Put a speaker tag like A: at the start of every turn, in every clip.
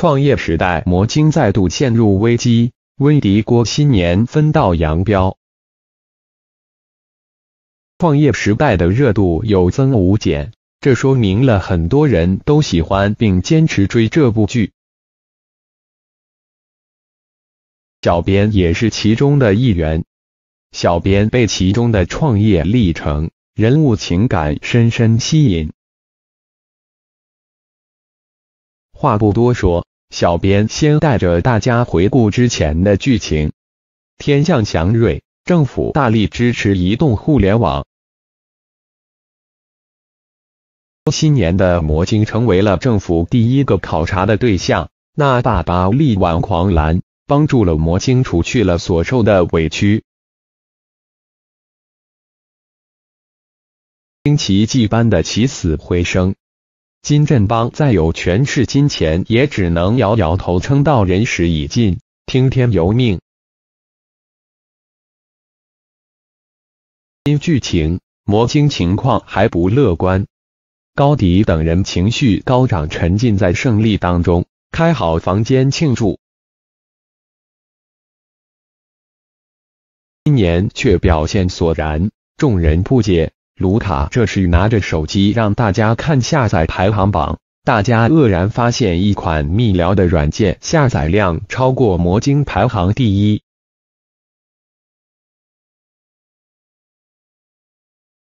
A: 创业时代魔晶再度陷入危机，温迪郭新年分道扬镳。创业时代的热度有增无减，这说明了很多人都喜欢并坚持追这部剧。小编也是其中的一员，小编被其中的创业历程、人物情感深深吸引。话不多说。小编先带着大家回顾之前的剧情：天降祥瑞，政府大力支持移动互联网。新年的魔晶成为了政府第一个考察的对象，那爸爸力挽狂澜，帮助了魔晶，除去了所受的委屈，惊奇迹般的起死回生。金振邦再有权势金钱，也只能摇摇头，称道人时已尽，听天由命。因剧情魔晶情况还不乐观，高迪等人情绪高涨，沉浸在胜利当中，开好房间庆祝。今年却表现索然，众人不解。卢卡这时拿着手机让大家看下载排行榜，大家愕然发现一款密聊的软件下载量超过魔晶，排行第一。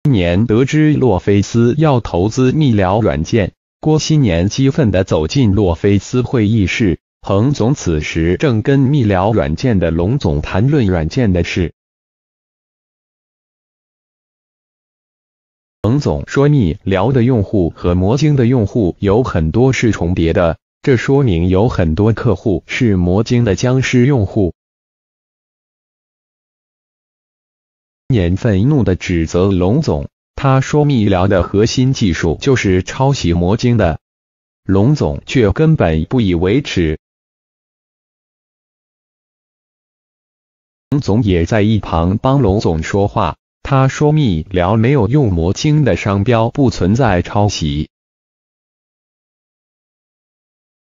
A: 年得知洛菲斯要投资密聊软件，郭新年激愤的走进洛菲斯会议室。彭总此时正跟密聊软件的龙总谈论软件的事。龙总说，密聊的用户和魔晶的用户有很多是重叠的，这说明有很多客户是魔晶的僵尸用户。年愤怒的指责龙总，他说密聊的核心技术就是抄袭魔晶的，龙总却根本不以为耻。龙总也在一旁帮龙总说话。他说：“密聊没有用魔晶的商标，不存在抄袭。”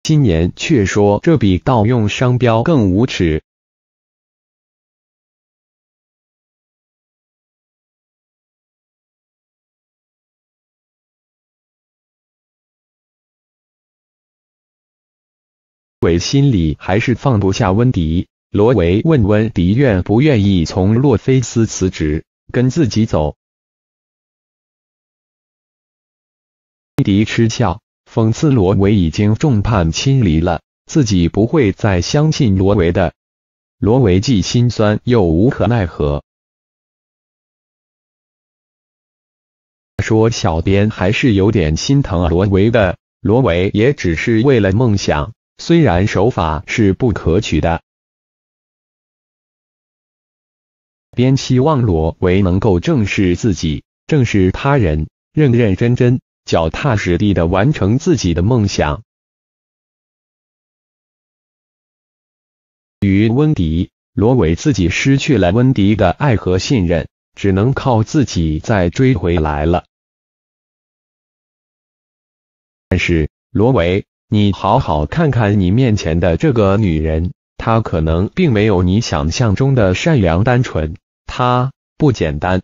A: 今年却说这比盗用商标更无耻。韦心里还是放不下温迪。罗维问温迪愿不愿意从洛菲斯辞职。跟自己走，迪迪嗤笑，讽刺罗维已经众叛亲离了，自己不会再相信罗维的。罗维既心酸又无可奈何，说小编还是有点心疼罗维的，罗维也只是为了梦想，虽然手法是不可取的。边期望罗维能够正视自己，正视他人，认认真真、脚踏实地的完成自己的梦想。与温迪，罗维自己失去了温迪的爱和信任，只能靠自己再追回来了。但是，罗维，你好好看看你面前的这个女人，她可能并没有你想象中的善良单纯。他不简单，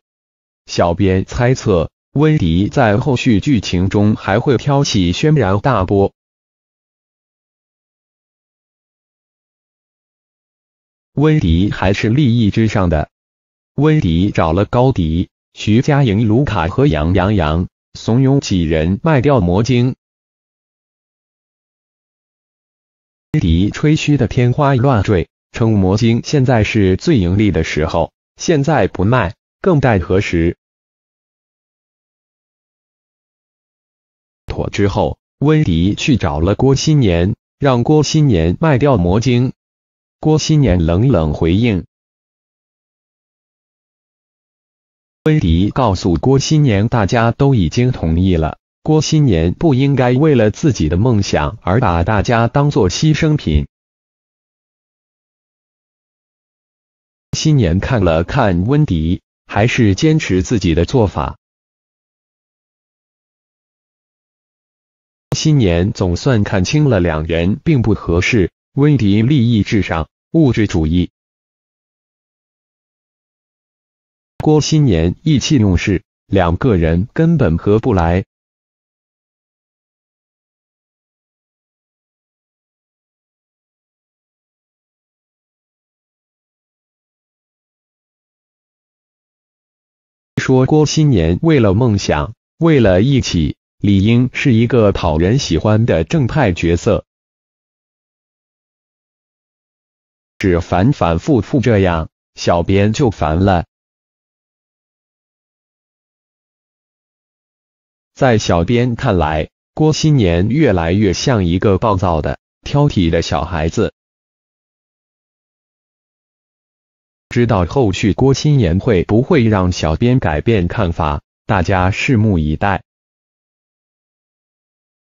A: 小编猜测温迪在后续剧情中还会挑起轩然大波。温迪还是利益之上的，温迪找了高迪、徐佳莹、卢卡和杨阳洋，怂恿几人卖掉魔晶。温迪吹嘘的天花乱坠，称魔晶现在是最盈利的时候。现在不卖，更待何时？妥之后，温迪去找了郭新年，让郭新年卖掉魔晶。郭新年冷冷回应。温迪告诉郭新年，大家都已经同意了，郭新年不应该为了自己的梦想而把大家当做牺牲品。新年看了看温迪，还是坚持自己的做法。新年总算看清了，两人并不合适。温迪利益至上，物质主义；郭新年意气用事，两个人根本合不来。说郭新年为了梦想，为了义气，理应是一个讨人喜欢的正派角色。只反反复复这样，小编就烦了。在小编看来，郭新年越来越像一个暴躁的、挑剔的小孩子。知道后续郭鑫年会不会让小编改变看法？大家拭目以待。